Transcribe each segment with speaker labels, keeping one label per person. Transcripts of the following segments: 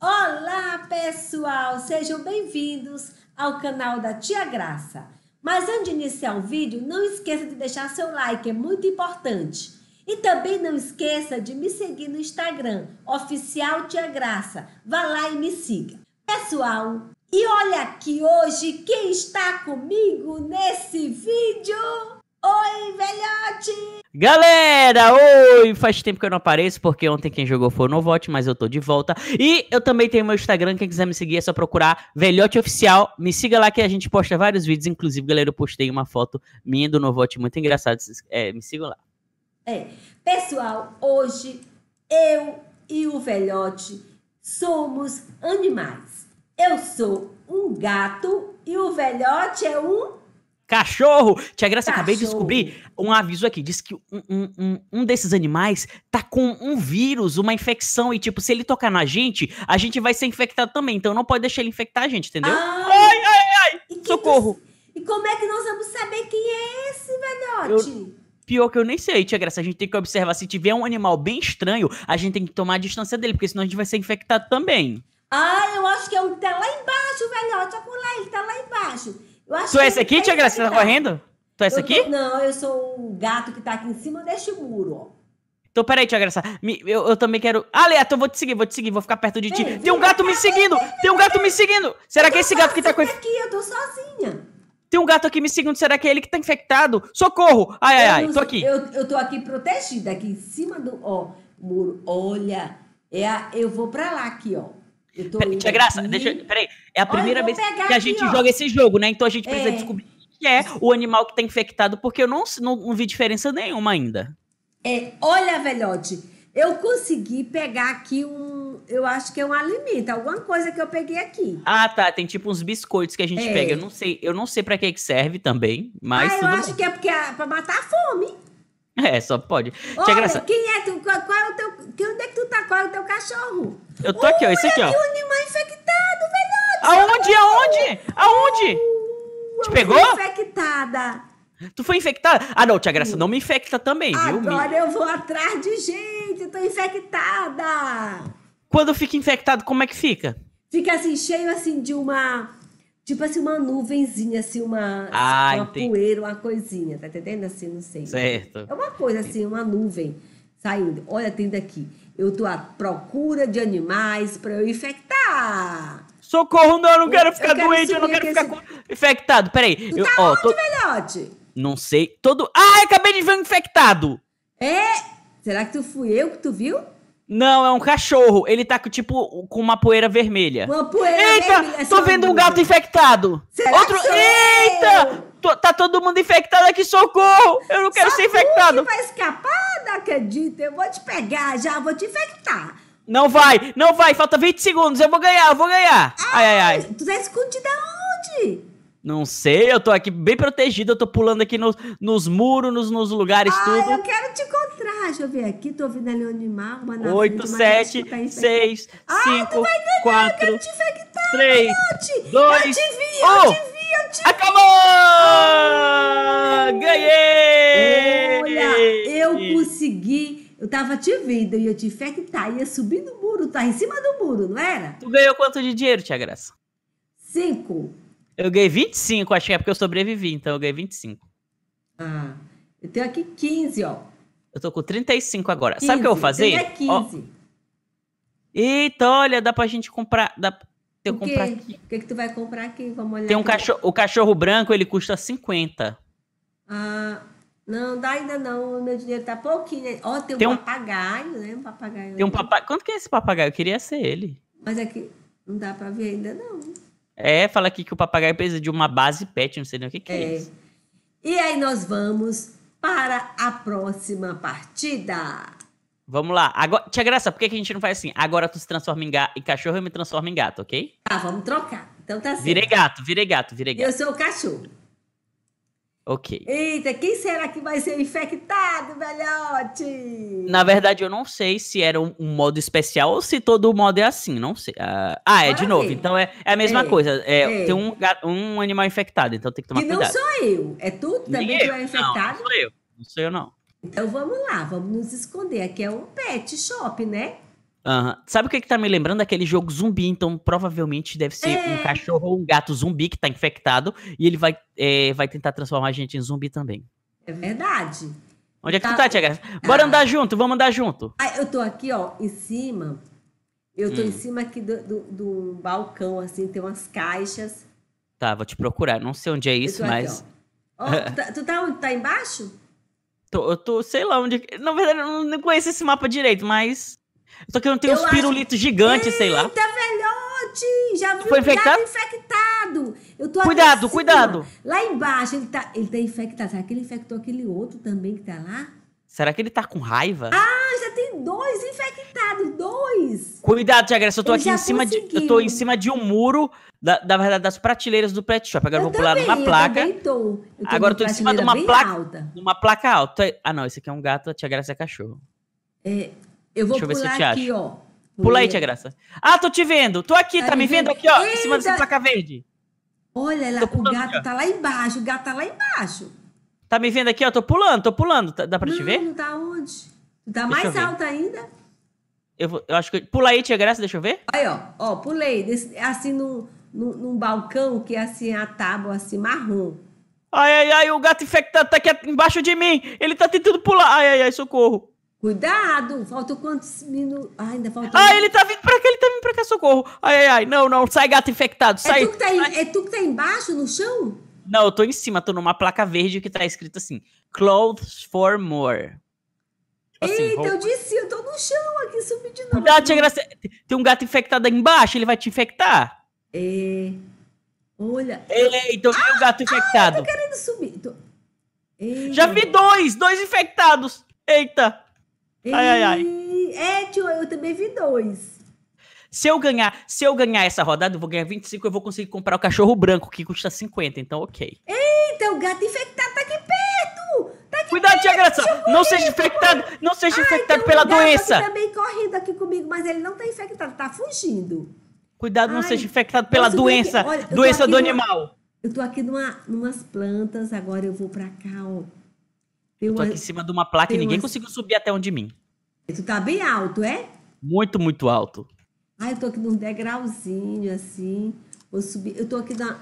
Speaker 1: Olá, pessoal! Sejam bem-vindos ao canal da Tia Graça. Mas antes de iniciar o vídeo, não esqueça de deixar seu like, é muito importante. E também não esqueça de me seguir no Instagram, oficial Tia Graça. Vá lá e me siga. Pessoal, e olha aqui hoje quem está comigo nesse vídeo. Oi, velhote!
Speaker 2: Galera, oi! Faz tempo que eu não apareço, porque ontem quem jogou foi o Novote, mas eu tô de volta. E eu também tenho meu Instagram, quem quiser me seguir é só procurar Velhote Oficial. Me siga lá que a gente posta vários vídeos. Inclusive, galera, eu postei uma foto minha do Novote muito engraçado. É, me sigam lá.
Speaker 1: É. Pessoal, hoje eu e o Velhote somos animais. Eu sou um gato e o Velhote é um
Speaker 2: Cachorro! Tia Graça, Cachorro. acabei de descobrir um aviso aqui. Diz que um, um, um, desses animais tá com um vírus, uma infecção. E, tipo, se ele tocar na gente, a gente vai ser infectado também. Então não pode deixar ele infectar a gente, entendeu? Ai, ai, ai! ai. Socorro!
Speaker 1: Tu... E como é que nós vamos saber quem é esse, velhote? Eu...
Speaker 2: Pior que eu nem sei, Tia Graça. A gente tem que observar. Se tiver um animal bem estranho, a gente tem que tomar a distância dele, porque senão a gente vai ser infectado também.
Speaker 1: Ah, eu acho que é um tá lá embaixo, velhote. Olha lá, ele tá lá embaixo tu é essa
Speaker 2: aqui, Tia Graça? Você tá correndo? Tu é essa aqui? Tô,
Speaker 1: não, eu sou um gato que tá aqui em cima deste
Speaker 2: muro, ó. Então, peraí, Tia Graça. Me, eu, eu também quero. Ah, eu vou te seguir, vou te seguir, vou ficar perto de ti. Vem, tem um gato me seguindo! Tem um gato me seguindo! Será que é esse gato que tá com. aqui,
Speaker 1: eu tô sozinha.
Speaker 2: Tem um gato aqui me seguindo, será que é ele que tá infectado? Socorro! Ai, ai, ai, tô aqui.
Speaker 1: Eu, eu tô aqui protegida, aqui em cima do. Ó, muro. Olha, é a, eu vou pra lá aqui, ó.
Speaker 2: Tia Graça, aqui. deixa Peraí. É a primeira Olha, vez que aqui, a gente ó. joga esse jogo, né? Então a gente precisa é. descobrir o que é o animal que está infectado, porque eu não, não, não, vi diferença nenhuma ainda.
Speaker 1: É, olha, velhote, eu consegui pegar aqui um. Eu acho que é um alimento, alguma coisa que eu peguei aqui.
Speaker 2: Ah, tá. Tem tipo uns biscoitos que a gente é. pega. Eu não sei, eu não sei para que, que serve também, mas. Ah, eu acho bem.
Speaker 1: que é porque é para matar a fome.
Speaker 2: É, só pode. Olha, Tia Graça...
Speaker 1: quem é tu? Qual, qual é o teu... Que, onde é que tu tá? Qual é o teu cachorro? Eu tô aqui, ó. Esse aqui, ó. Olha um animal infectado, velhote! Aonde?
Speaker 2: Aonde? Aonde? Uh,
Speaker 1: Te pegou? infectada.
Speaker 2: Tu foi infectada? Ah, não, Tia Graça, não me infecta também, viu? Agora
Speaker 1: eu vou atrás de gente, eu tô infectada.
Speaker 2: Quando fica infectado, como é que fica?
Speaker 1: Fica assim, cheio assim de uma Tipo assim, uma nuvenzinha, assim, uma, ah, uma poeira, uma coisinha, tá entendendo? Assim, não sei. Certo. É uma coisa assim, uma nuvem saindo. Olha, tem daqui. Eu tô à procura de animais para eu infectar.
Speaker 2: Socorro, não, eu não quero ficar eu quero doente, eu não quero ficar esse... Assim. infectado. Peraí. Tu eu, tá ó, onde, tô... velhote? Não sei. Todo. Ah, acabei de ver um infectado! É? Será que tu fui eu que tu viu? Não, é um cachorro. Ele tá tipo com uma poeira vermelha. Uma poeira Eita, vermelha, é tô vendo um gato infectado. Será Outro. Eita! Tô, tá todo mundo infectado aqui, socorro! Eu não quero Só ser infectado. Você vai escapar,
Speaker 1: não acredito. Eu vou te pegar já, vou te infectar.
Speaker 2: Não vai, não vai, falta 20 segundos. Eu vou ganhar, eu vou ganhar. Ai, ai, ai. Tu
Speaker 1: tá escondido
Speaker 2: aonde? Não sei, eu tô aqui bem protegida, eu tô pulando aqui no, nos muros, nos, nos lugares, ah, tudo. Eu
Speaker 1: quero te encontrar. Deixa eu ver aqui, tô ouvindo a Leonimar, uma nave 8,
Speaker 2: 7, 6, 5, Ai, tu vai ganhar, 4, eu quero te infectar. 3, eu 2, eu te vi, eu 1. Eu te vi, eu te vi. Acabou! Ah, ganhei! Olha, eu
Speaker 1: consegui. Eu tava te vendo eu ia te infectar. Ia subir no muro, tá em cima do muro, não
Speaker 2: era? Tu ganhou quanto de dinheiro, Tia Graça? Cinco. Eu ganhei 25, acho que é porque eu sobrevivi, então eu ganhei 25.
Speaker 1: Ah, eu tenho aqui 15, ó.
Speaker 2: Eu tô com 35 agora. 15, Sabe o que eu vou fazer? É 15. Ó. Eita, olha, dá pra gente comprar. Dá... o comprar aqui.
Speaker 1: O que, que tu vai comprar aqui? Vamos olhar. Tem um aqui. cachorro.
Speaker 2: O cachorro branco ele custa 50.
Speaker 1: Ah, não, dá ainda não. Meu dinheiro tá pouquinho. Né? Ó, tem, tem um, um papagaio, né? Um papagaio. Tem um
Speaker 2: papagaio. Quanto que é esse papagaio? Eu queria ser ele.
Speaker 1: Mas aqui é não dá pra ver ainda, não.
Speaker 2: É, fala aqui que o papagaio precisa de uma base pet, não sei nem o que, que é. é isso.
Speaker 1: E aí nós vamos para a próxima partida.
Speaker 2: Vamos lá. Agora, tia Graça, por que, a gente não faz assim? Agora tu se transforma em, gato, e cachorro e eu me transformo em gato, ok?
Speaker 1: Tá, vamos trocar. Então tá certo. Virei
Speaker 2: gato, virei gato, virei gato. Eu sou o cachorro. Ok.
Speaker 1: Eita, quem será que vai ser infectado, velhote?
Speaker 2: Na verdade, eu não sei se era um, um modo especial ou se todo modo é assim, não sei. ah, ah é, Para de novo. Ver. Então é, é a mesma Ei. É, coisa. É, é, tem um, um animal infectado, então tem que tomar e cuidado. E não sou
Speaker 1: eu. É tu também que é infectado? Não, não sou eu. Não sou eu, não. Então vamos lá, vamos nos esconder. Aqui é um pet shop, né?
Speaker 2: Uhum. Sabe o que, que tá me lembrando? Aquele jogo zumbi, então provavelmente deve ser é. um cachorro ou um gato zumbi que tá infectado e ele vai, é, vai tentar transformar a gente em zumbi também.
Speaker 1: É verdade.
Speaker 2: Onde é que tá... tu tá, Tia Graça? Bora ah. andar junto, vamos andar junto.
Speaker 1: Ah, eu tô aqui, ó, em cima. Eu tô hum. em cima aqui do, do, do, balcão, assim, tem umas caixas.
Speaker 2: Tá, vou te procurar. Não sei onde é isso, mas.
Speaker 1: Aqui, ó. Ó, tu, tá, tu tá onde? Tá embaixo?
Speaker 2: Tô, eu tô, sei lá onde. É na verdade, eu não conheço esse mapa direito, mas. Só que eu não tenho eu uns pirulitos gigantes, sei lá. Eita, velhote! Já viu Foi infectado?
Speaker 1: infectado. Eu tô cuidado, assim, cuidado. Ó. Lá embaixo, ele tá, ele tá infectado. Será que ele infectou aquele outro também que tá lá?
Speaker 2: Será que ele tá com raiva?
Speaker 1: Ah, já tem dois infectados, dois!
Speaker 2: Cuidado, Graça, eu tô ele aqui em cima, de, eu tô em cima de um muro, da, da verdade, das prateleiras do pet shop. Agora eu, vou pular numa placa. Eu
Speaker 1: tô. Eu tô Agora eu tô em cima de uma placa alta. Uma
Speaker 2: placa alta. Ah, não, esse aqui é um gato, a Graça é cachorro. É, eu vou Deixa eu ver se eu te aqui, acho. ó. Pula aí, Tia Graça. Ah, tô te vendo. Tô aqui, tá, tá me vendo? aqui, ó, Eita. em cima dessa placa verde. Olha lá, o gato aqui, tá lá
Speaker 1: embaixo, o gato tá lá embaixo.
Speaker 2: Tá me vendo aqui, ó? Tô pulando, tô pulando. Tá, dá pra não, te ver? Não,
Speaker 1: tá onde? Tá deixa mais alto ainda.
Speaker 2: Eu, vou, eu acho que... Pula aí, Tia Graça, deixa eu ver. Aí,
Speaker 1: ó. Ó, pulei. Desse, é assim, num, num, num, balcão que é assim, a tábua, assim, marrom.
Speaker 2: Ai, ai, ai, o gato infectado tá aqui embaixo de mim. Ele tá tentando pular. Ai, ai, ai, socorro.
Speaker 1: Cuidado, falta quantos minutos. Ah, ainda falta. Ah, ele
Speaker 2: tá vindo pra cá, ele tá vindo pra cá, socorro. Ai, ai, ai, não, não, sai gato infectado, é sai. É tu que tá, em... é tu que tá embaixo, no chão? Não, eu tô em cima, tô numa placa verde que tá escrito assim: Clothes for More. Tipo assim, Eita, roupa. eu
Speaker 1: disse, eu tô no chão aqui, subi de novo. Cuidado, graça...
Speaker 2: Tem um gato infectado aí embaixo, ele vai te infectar? É. Olha. Ei, eu então ah, um gato infectado. Ah, eu tô querendo subir. Tô... Já vi dois, dois infectados. Eita. Ai, ai, ai. É, tio, eu também vi dois. Se eu ganhar, se eu ganhar essa rodada, eu vou ganhar 25, eu vou conseguir comprar o cachorro branco, que custa 50, então ok.
Speaker 1: Eita, o gato infectado tá aqui perto!
Speaker 2: Tá aqui Cuidado, perto, tia Graça! Não seja infectado! Não seja ah, infectado então pela doença! Ele
Speaker 1: também correndo aqui comigo, mas ele não tá infectado, tá fugindo.
Speaker 2: Cuidado, Ai, não seja infectado pela doença! Olha, doença do numa, animal!
Speaker 1: Eu tô aqui numa, numas plantas, agora eu vou pra cá, ó eu tô aqui em cima de uma placa e ninguém uma... conseguiu
Speaker 2: subir até onde mim. Tu tá bem alto, é? Muito, muito alto.
Speaker 1: Ah, eu tô aqui num degrauzinho, assim. Vou subir. Eu tô aqui na.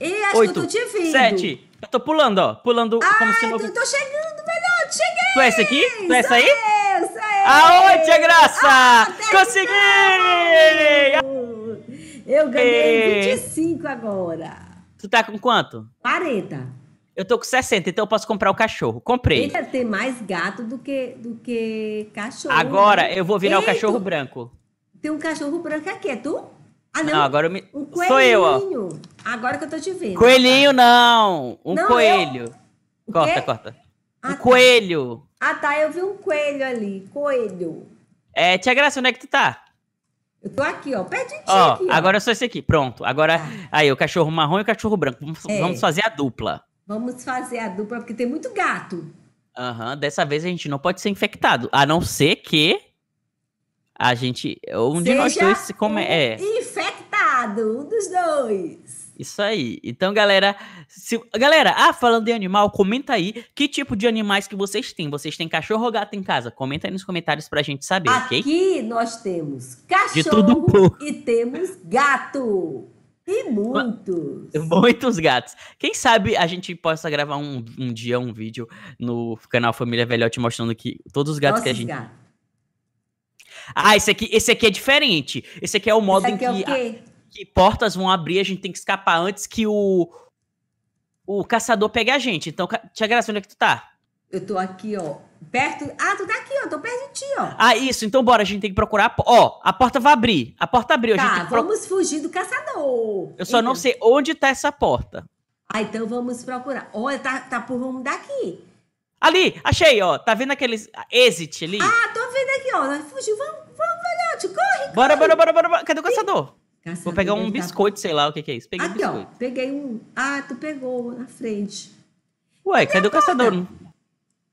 Speaker 1: Ei, acho Oito, que eu tô te vendo. Sete.
Speaker 2: Eu tô pulando, ó. Pulando Ai, como ah, se não. Eu tô
Speaker 1: chegando, melhor. Cheguei!
Speaker 2: Tu é esse aqui? Tu é essa aí? Eu, sou eu. Aonde, a graça? Ah, Consegui! Eu ganhei e
Speaker 1: 25 agora.
Speaker 2: Tu tá com quanto? 40. Eu tô com 60, então eu posso comprar o cachorro. Comprei. Eita,
Speaker 1: tem mais gato do que, do que cachorro. Agora né? eu vou virar o cachorro branco. Tem um cachorro branco aqui, é tu? Ah, não. não agora eu me... Um coelhinho. Sou eu, ó. Agora que eu tô te vendo. Coelhinho tá?
Speaker 2: não. Um não, coelho. Eu... Corta, corta. Ah, um tá. coelho.
Speaker 1: Ah, tá. Eu vi um coelho ali. Coelho.
Speaker 2: É, Tia Graça, onde é que tu tá?
Speaker 1: Eu tô aqui, ó, Pede Ó, aqui, ó.
Speaker 2: agora eu sou esse aqui. Pronto. Agora, ah. aí, o cachorro marrom e o cachorro branco. Vamos, é. vamos fazer a dupla.
Speaker 1: Vamos fazer a dupla, porque tem muito gato.
Speaker 2: Aham, uhum, dessa vez a gente não pode ser infectado, a não ser que a gente. Um Seja de nós dois se come. É? é.
Speaker 1: Infectado, um dos dois.
Speaker 2: Isso aí. Então, galera. Se... Galera, ah, falando de animal, comenta aí que tipo de animais que vocês têm. Vocês têm cachorro ou gato em casa? Comenta aí nos comentários pra gente saber, Aqui ok?
Speaker 1: Aqui nós temos cachorro e temos gato. E muitos.
Speaker 2: Muitos gatos. Quem sabe a gente possa gravar um, um dia um vídeo no canal Família Velhote mostrando que todos os gatos Nossos que a gente. Gatos. Ah, esse aqui, esse aqui é diferente. Esse aqui é o modo em é que, é a, que portas vão abrir, a gente tem que escapar antes que o, o caçador pegue a gente. Então, Tia Graça, onde é que tu tá?
Speaker 1: Eu tô aqui, ó, Perto. Ah, tu tá aqui, ó. Tô perto de ti, ó.
Speaker 2: Ah, isso. Então bora, a gente tem que procurar. Ó, a porta vai abrir. A porta abriu. a tá, gente tem que pro...
Speaker 1: vamos fugir do caçador. Eu só não sei
Speaker 2: onde tá essa porta. Ah, então
Speaker 1: vamos procurar. Olha, tá, tá por rumo daqui.
Speaker 2: Ali, achei, ó. Tá vendo aqueles ah, exit ali? Ah,
Speaker 1: tô vendo aqui, ó. Fugiu. Vamos, vamos, velhote. Corre, bora, Bora,
Speaker 2: bora, bora, bora. Cadê o caçador? caçador Vou pegar um tá biscoito, tá... sei lá o que, que é isso. Peguei aqui, um biscoito. Ó,
Speaker 1: peguei um. Ah, tu pegou na frente.
Speaker 2: Ué, cadê, cadê o porta? caçador?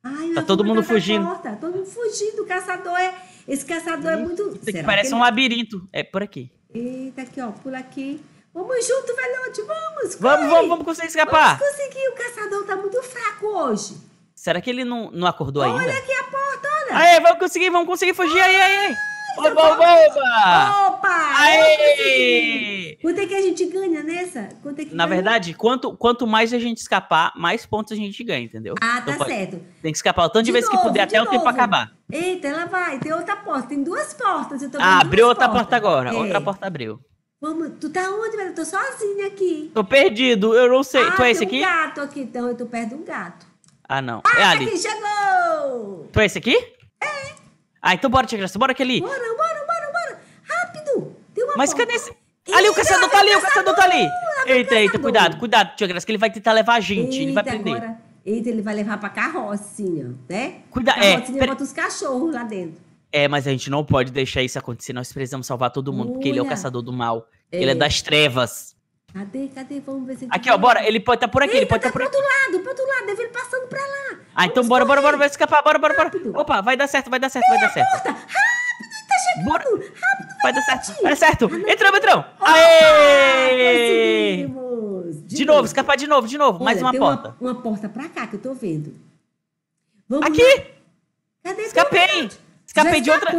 Speaker 1: Ai, tá todo mundo fugindo. Porta, todo mundo fugindo. O caçador é. Esse caçador Eita, é muito. Será parece um
Speaker 2: labirinto. É por aqui.
Speaker 1: Eita, aqui, ó. Pula aqui. Vamos junto, velhote. Vamos. Vamos, vamos, vamos conseguir escapar. Vamos conseguir. O caçador tá muito fraco hoje.
Speaker 2: Será que ele não, não acordou olha ainda? Olha
Speaker 1: aqui a porta,
Speaker 2: olha. Aê, vamos conseguir, vamos conseguir fugir. Aê, aí, então Oba, oba, oba. Tá Opa. Aê. Quanto é que a gente ganha nessa? Quanto é que Na ganha? verdade, quanto, quanto mais a gente escapar, mais pontos a gente ganha, entendeu? Ah, então tá certo. tem que escapar o tanto de, de vezes que puder até novo. o tempo acabar.
Speaker 1: Eita, ela vai. Tem outra porta. Tem duas portas. Eu tô ah, abriu outra portas. porta
Speaker 2: agora. É. Outra porta abriu.
Speaker 1: Vamos, tu tá onde, velho? Eu tô sozinha aqui.
Speaker 2: Tô perdido. Eu não sei. Ah, tu é esse aqui? Tem um
Speaker 1: gato aqui, então. Eu tô perto de um gato.
Speaker 2: Ah, não. Ah, é tá ali. Aqui,
Speaker 1: chegou!
Speaker 2: Tu é esse aqui? É. Ah, então bora, Graça. Bora ali. Bora,
Speaker 1: bora, bora, bora. Rápido. Tem uma Mas porta. cadê esse... Ali, o caçador tá ali, o caçador tá ali.
Speaker 2: Tá eita, eita, cuidado, cuidado, tia Graça, que ele vai tentar levar a gente, eita, ele vai prender. Agora,
Speaker 1: eita, ele vai levar pra carrocinha, né? Cuidado, é. Carrocinha bota os cachorros lá dentro.
Speaker 2: É, mas a gente não pode deixar isso acontecer, nós precisamos salvar todo mundo, Olha. porque ele é o caçador do mal. É. Ele é das trevas.
Speaker 1: Cadê, cadê? Vamos ver se ele Aqui, ó, tá bora, ele pode estar tá por aqui, eita, ele pode estar tá tá por aqui. pro outro lado, pro outro lado, deve ele passando pra lá.
Speaker 2: Ah, então Vamos então bora, correr. bora, bora, vai escapar, bora, bora, bora. Opa, vai dar certo, vai dar certo, vai dar certo. Porta chegando! Bora. Rápido, vai, vai dar certo! Vai dar certo! Entrou, entramos, Aê! De, de novo, novo, escapar de novo, de novo. Olha, Mais uma porta. Uma, uma, porta pra cá que eu tô vendo. Vamos Aqui! Lá. Cadê Escapei! Escapei Já de outra.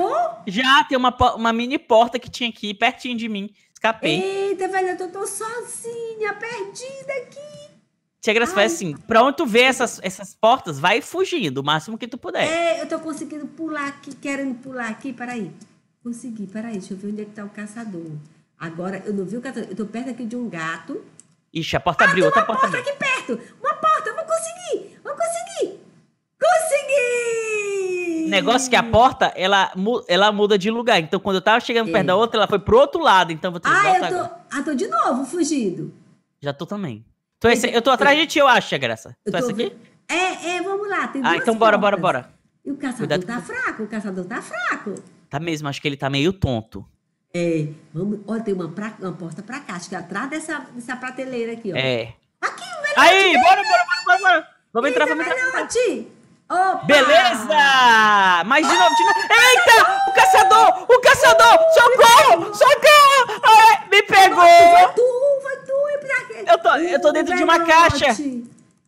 Speaker 2: Já tem uma, uma mini porta que tinha aqui, pertinho de mim. Escapei. Eita, velho, eu tô
Speaker 1: sozinha, perdida aqui.
Speaker 2: Tia Graça faz assim: pronto, vê essas, essas portas, vai fugindo o máximo que tu puder. É,
Speaker 1: eu tô conseguindo pular aqui, querendo pular aqui, peraí. Consegui, peraí, deixa eu ver onde é que tá o caçador. Agora, eu não vi o caçador, eu tô perto aqui de um gato.
Speaker 2: Ixi, a porta ah, abriu, outra porta. Uma porta aqui perto,
Speaker 1: uma porta, vou conseguir, vou conseguir. Consegui! Negócio
Speaker 2: é que a porta, ela, ela muda de lugar. Então, quando eu tava chegando é. perto da outra, ela foi pro outro lado. Então, vou ter que ah, voltar eu tô... Agora. Ah,
Speaker 1: tô de novo fugindo.
Speaker 2: Já tô também. Tô esse... Eu tô atrás de ti, eu acho, Graça. Eu tô, essa aqui?
Speaker 1: É, é, vamos lá. Tem ah, então portas. bora,
Speaker 2: bora, bora. E o caçador Cuidado tá
Speaker 1: com... fraco, o caçador tá fraco.
Speaker 2: Tá mesmo, acho que ele tá meio tonto. É,
Speaker 1: vamos, olha, tem uma, pra, uma porta pra cá, acho que é atrás dessa, dessa prateleira aqui, ó.
Speaker 2: É. Aqui, o melhor Aí, bora, bora, bora, bora, Vamos entrar, vamos entrar. Opa! Beleza! Mas de novo, de novo. Eita! O caçador! O caçador! Socorro! Socorro! Ai, me pegou! Foi
Speaker 1: tu, foi tu,
Speaker 2: Eu tô, eu tô dentro de uma caixa.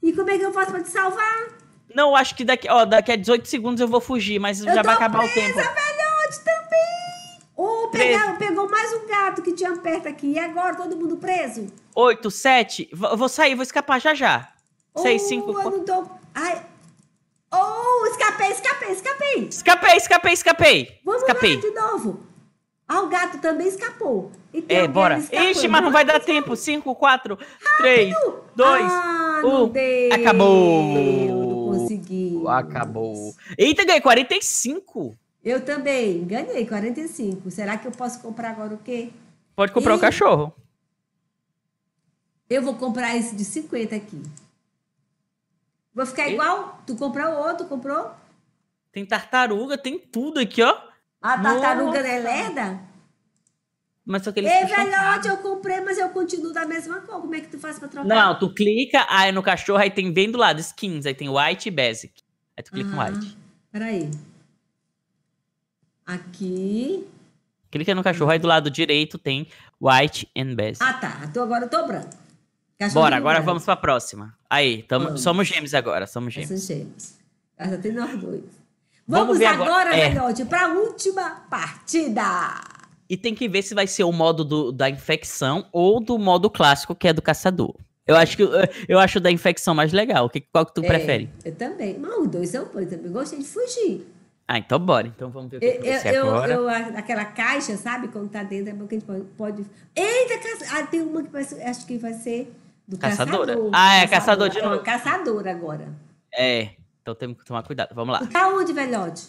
Speaker 1: E como é que eu faço pra te salvar?
Speaker 2: Não, acho que daqui, ó, daqui a 18 segundos eu vou fugir, mas já vai acabar o tempo. Velho
Speaker 1: pegaram, pegou mais um gato que tinha perto aqui. E agora todo mundo preso?
Speaker 2: Oito, sete. vou sair, vou escapar já já. Oh, Seis, cinco. Eu não
Speaker 1: tô... Ai. Oh, escapei, escapei, escapei.
Speaker 2: Escapei, escapei, escapei. Vamos escapei. lá de novo. Ah, o gato também escapou. e é, bora. Ixi, mas não vai dar tempo. cinco quatro três dois ah, um. Acabou. Acabou. Eita, ganhei
Speaker 1: 45. Eu também. Ganhei 45. Será que eu posso comprar agora o quê?
Speaker 2: Pode comprar e... o cachorro.
Speaker 1: Eu vou comprar esse de 50 aqui.
Speaker 2: Vou ficar e? igual? Tu comprou outro, comprou? Tem tartaruga, tem tudo aqui, ó.
Speaker 1: A tartaruga é lerda?
Speaker 2: Mas só que ele Ei, velhote,
Speaker 1: eu comprei, mas eu continuo da mesma cor. Como é que tu faz pra trocar? Não,
Speaker 2: tu clica, aí no cachorro, aí tem bem do lado, skins, aí tem white e basic. Aí tu clica ah, em white. Peraí.
Speaker 1: Aqui.
Speaker 2: Clica no cachorro, aí do lado direito tem White and Best.
Speaker 1: Ah, tá. Tô, então agora eu tô branco.
Speaker 2: Cachorro Bora, agora branco. vamos pra próxima. Aí, tamo, somos gêmeos agora, somos gêmeos. Somos gêmeos. Casa tem nós dois.
Speaker 1: Vamos, vamos agora, agora é.
Speaker 2: para a última partida. E tem que ver se vai ser o modo do, da infecção ou do modo clássico, que é do caçador. Eu acho que eu acho da infecção mais legal. Que, qual que tu é, prefere?
Speaker 1: Eu também. Mas os dois são, bons. eu gostei de fugir.
Speaker 2: Ah, então bora. Então vamos ver o que acontece eu, agora. Eu,
Speaker 1: aquela caixa, sabe? Quando tá dentro, é bom que a gente pode... Eita, caça... Ah, tem uma que parece, acho que vai ser
Speaker 2: do caçadora. Caçador. Ah, é caçador, caçador de é, novo. É,
Speaker 1: caçador agora.
Speaker 2: É, então temos que tomar cuidado. Vamos lá. Tu
Speaker 1: tá onde, velhote?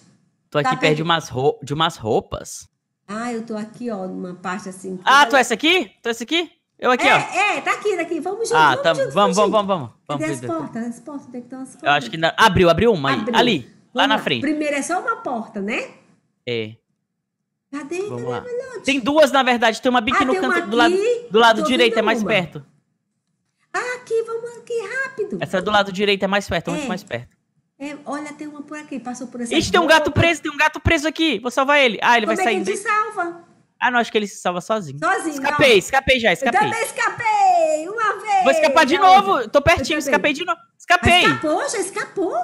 Speaker 2: Tô aqui tá perto de umas, de umas roupas.
Speaker 1: Ah, eu tô aqui, ó, numa parte assim.
Speaker 2: Ah, tu é essa aqui? Tu é essa aqui? Eu aqui, é, ó.
Speaker 1: É, tá aqui, tá aqui. Vamos juntos. Ah, vamos, tá, vamos, vamos, vamos, vamos.
Speaker 2: Cadê vamos, as portas?
Speaker 1: As portas, tem é que ter umas portas. Eu acho que ainda...
Speaker 2: Abriu, abriu uma aí. Abriu. Ali lá, lá na frente. Primeiro é só uma porta, né? É. Cadê? Vamos lá. Tem duas, na verdade. Tem uma bem ah, no canto aqui, do lado, do lado direito, é mais uma. perto.
Speaker 1: Ah, aqui, vamos aqui,
Speaker 2: rápido. Essa do lado direito é mais perto, é. muito mais perto.
Speaker 1: É, olha, tem uma por aqui, passou por essa. Ixi, tem um gato preso,
Speaker 2: tem um gato preso aqui. Vou salvar ele. Ah, ele Como vai sair. Como é que ele se
Speaker 1: salva?
Speaker 2: Ah, não, acho que ele se salva sozinho. Sozinho. Escapei, não. escapei já, escapei. Eu também
Speaker 1: escapei, uma vez. Vou escapar de novo, tô
Speaker 2: pertinho, escapei de novo. Escapei. Ah, escapou,
Speaker 1: já escapou.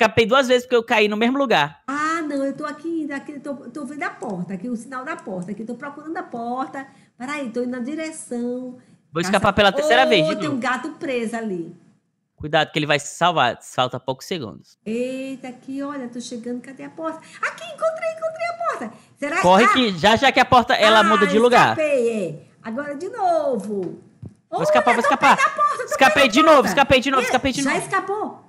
Speaker 2: Escapei duas vezes porque eu caí no mesmo lugar.
Speaker 1: Ah, não, eu tô aqui aqui, tô, tô vendo a porta, aqui o sinal da porta, aqui tô procurando a porta. Peraí, tô indo na direção.
Speaker 2: Vou tá escapar pela terceira oh, vez. Tem ter um
Speaker 1: gato preso ali.
Speaker 2: Cuidado que ele vai se salvar, falta poucos segundos.
Speaker 1: Eita, aqui, olha, tô chegando, cadê a porta? Aqui, encontrei, encontrei a porta. Será que Corre ah, que
Speaker 2: já já que a porta ela ah, muda de lugar.
Speaker 1: Escapei, é. Agora de novo.
Speaker 2: Vou escapar, olha, vou escapar. Porta, escapei, de porta. Novo, escapei de novo, escapei de novo, escapei de novo. Já
Speaker 1: escapou?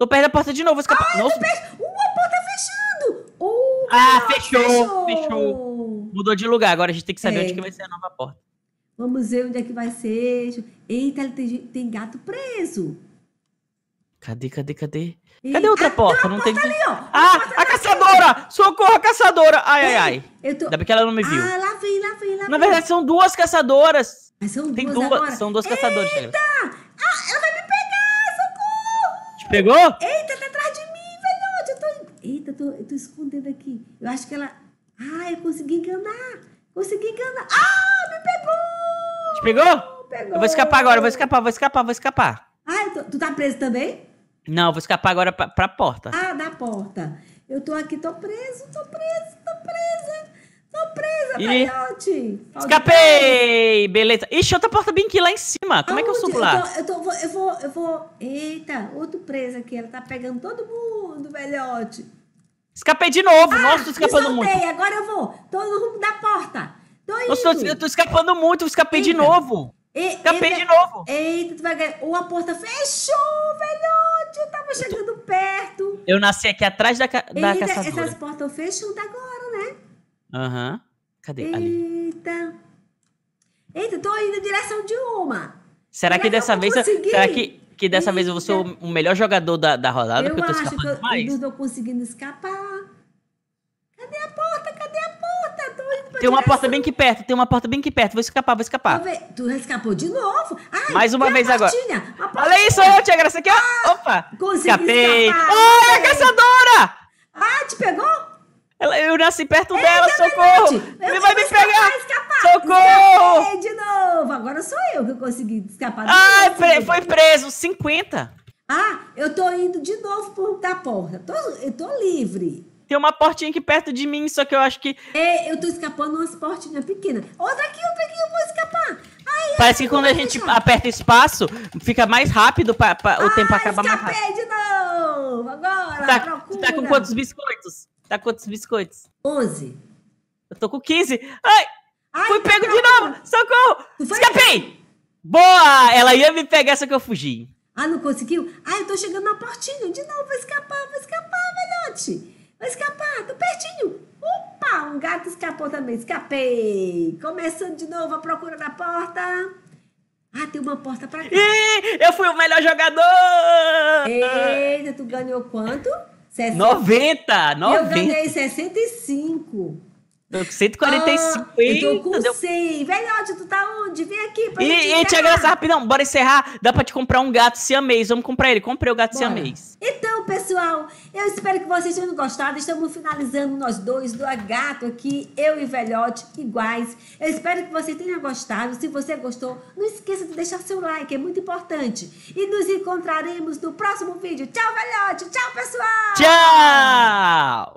Speaker 2: Tô perto da porta de novo. Escapa... Ai, ah, Nossa. Tá
Speaker 1: Pe... Uh, a porta fechando! Uh, ah, fechou, fechou, fechou,
Speaker 2: Mudou de lugar. Agora a gente tem que saber é. onde que vai ser a nova porta.
Speaker 1: Vamos ver onde é que vai ser. Eita, tem, tem gato preso.
Speaker 2: Cadê, cadê, cadê? Ei, cadê outra ah, porta? Não porta tem. Ali, ó. Ah, a caçadora! Socorro, a caçadora! Ai, ai, ai. Tô... Ainda bem que ela não me viu. Ah, lá vem, lá vem, lá Na verdade, são duas caçadoras. Mas são tem duas. são duas caçadoras. Eita! Pegou? Eita,
Speaker 1: tá atrás de mim, velho. Eu tô... Eita, tô, eu tô escondendo aqui. Eu acho que ela. Ah, eu consegui enganar. Consegui enganar. Ah, me pegou! Te
Speaker 2: pegou? Pegou. Eu vou escapar agora, vou escapar, vou escapar, vou escapar.
Speaker 1: Ah, tô... tu tá preso também?
Speaker 2: Não, eu vou escapar agora pra, pra porta. Ah,
Speaker 1: da porta. Eu tô aqui, tô preso, tô preso, tô presa. Tô presa, e... Peiote! Escapei!
Speaker 2: Beleza. Ixi, outra porta bem aqui lá em cima. Como Aonde? é que eu subo lá?
Speaker 1: Eu, tô, eu, tô, eu, vou, eu vou. Eita, outro preso aqui. Ela tá pegando todo mundo, velhote.
Speaker 2: Escapei de novo. Ah, Nossa, escapando muito.
Speaker 1: Agora eu vou. Tô no rumo da porta. Tô indo. Nossa, eu
Speaker 2: tô escapando muito. Eu escapei eita. de novo.
Speaker 1: E, escapei eita. de novo. Eita, tu vai ganhar. Ou a porta fechou, velhote. Eu tava chegando tô... perto.
Speaker 2: Eu nasci aqui atrás da, da eita, caçadora. Essas
Speaker 1: portas fecham da agora.
Speaker 2: Aham. Cadê? Ali.
Speaker 1: Eita. Eita, tô indo em direção de uma.
Speaker 2: Será que dessa vez. Consegui. Será que, que dessa Eita. vez eu vou ser o, melhor jogador da, da rodada? Eu, eu tô acho que eu, mais?
Speaker 1: eu tô conseguindo escapar. Cadê a porta? Cadê a porta? Tô indo pra tem uma direção. porta
Speaker 2: bem aqui perto, tem uma porta bem aqui perto. Vou escapar, vou escapar.
Speaker 1: Tu escapou de novo? Ai, Mais uma vez agora. Olha isso, ô, Tia
Speaker 2: Graça aqui, ó. Ah, Opa! Consegui Escapei. Escapar. Oh, é a caçadora! Ah, te pegou? Ela, eu nasci perto é, dela, socorro! Ele vai me pegar! Escapar, socorro!
Speaker 1: de novo! Agora sou eu que consegui escapar. Ah, pre foi preso, 50. Ah, eu tô indo de novo por da porta. Tô, eu tô livre. Tem
Speaker 2: uma portinha aqui perto de mim, só que eu acho que. É, eu tô escapando umas portinhas pequenas.
Speaker 1: Outra aqui, outra aqui, eu vou escapar.
Speaker 2: Ai, Parece que quando a gente deixar. aperta espaço, fica mais rápido para o ah, tempo acabar mais rápido.
Speaker 1: de novo! Agora! Tá, tá com quantos
Speaker 2: biscoitos? Tá quantos biscoitos? 11. Eu tô com 15. Ai! Ai fui tá pego de novo! Socorro! Escapei! Boa! Ela ia me pegar, só que eu fugi. Ah, não conseguiu?
Speaker 1: Ah, eu tô chegando na portinha. De novo, vou escapar, vou escapar, velhote. Vou escapar, tô pertinho. Opa, um gato escapou também. Escapei. Começando de novo a procura da porta.
Speaker 2: Ah, tem uma porta pra cá. Ih, eu fui o melhor jogador! Eita,
Speaker 1: tu ganhou quanto?
Speaker 2: 60... 90! 90. Eu ganhei 65. Tô com 145, ah, hein? Eu tô com deu...
Speaker 1: 100. Velhote, tu tá onde? Vem aqui pra E, e Tiago Graça,
Speaker 2: rapidão, bora encerrar. Dá pra te comprar um gato siamês. Vamos comprar ele. Comprei o gato bora. siamês.
Speaker 1: Então, pessoal, eu espero que vocês tenham gostado. Estamos finalizando nós dois, do gato aqui, eu e Velhote, iguais. Eu espero que vocês tenham gostado. Se você gostou, não esqueça de deixar seu like, é muito importante. E nos encontraremos no próximo vídeo. Tchau, Velhote. Tchau, pessoal.
Speaker 2: Tchau.